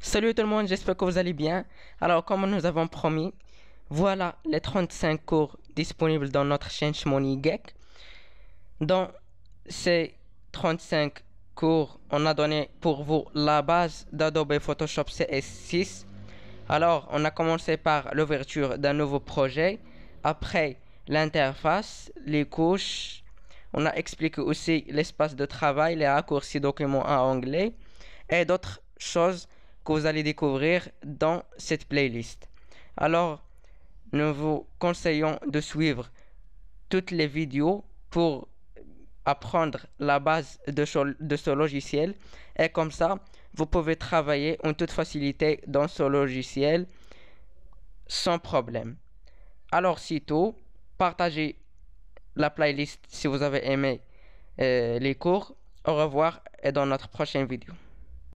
Salut tout le monde, j'espère que vous allez bien. Alors, comme nous avons promis, voilà les 35 cours disponibles dans notre chaîne Money Geek. Dans ces 35 cours, on a donné pour vous la base d'Adobe Photoshop CS6. Alors, on a commencé par l'ouverture d'un nouveau projet, après l'interface, les couches, on a expliqué aussi l'espace de travail, les raccourcis documents en anglais et d'autres choses vous allez découvrir dans cette playlist. Alors, nous vous conseillons de suivre toutes les vidéos pour apprendre la base de, ce logiciel et comme ça, vous pouvez travailler en toute facilité dans ce logiciel sans problème. Alors, sitôt, tout. Partagez la playlist si vous avez aimé euh, les cours. Au revoir et dans notre prochaine vidéo.